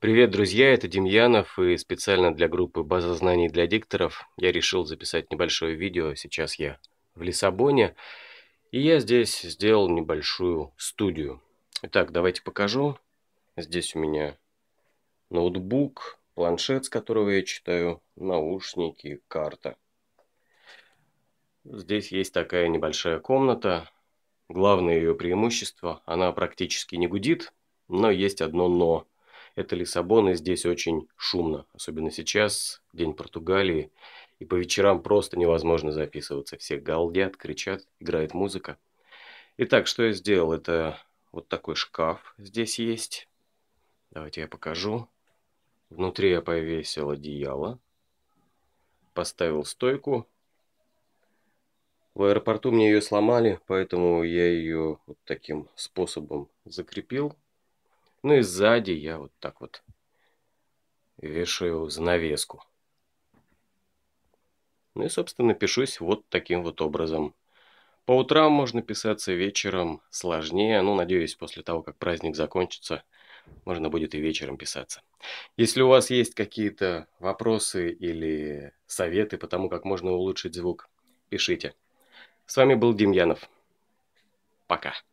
Привет, друзья, это Демьянов, и специально для группы «База знаний для дикторов» я решил записать небольшое видео. Сейчас я в Лиссабоне, и я здесь сделал небольшую студию. Итак, давайте покажу. Здесь у меня ноутбук, планшет, с которого я читаю, наушники, карта. Здесь есть такая небольшая комната. Главное ее преимущество, она практически не гудит, но есть одно «но». Это Лиссабон, и здесь очень шумно, особенно сейчас, день Португалии, и по вечерам просто невозможно записываться. Все галдят, кричат, играет музыка. Итак, что я сделал? Это вот такой шкаф здесь есть. Давайте я покажу. Внутри я повесил одеяло, поставил стойку. В аэропорту мне ее сломали, поэтому я ее вот таким способом закрепил ну и сзади я вот так вот вешаю занавеску. Ну и, собственно, пишусь вот таким вот образом. По утрам можно писаться вечером сложнее, Ну надеюсь, после того, как праздник закончится, можно будет и вечером писаться. Если у вас есть какие-то вопросы или советы по тому, как можно улучшить звук, пишите. С вами был Демьянов. Пока.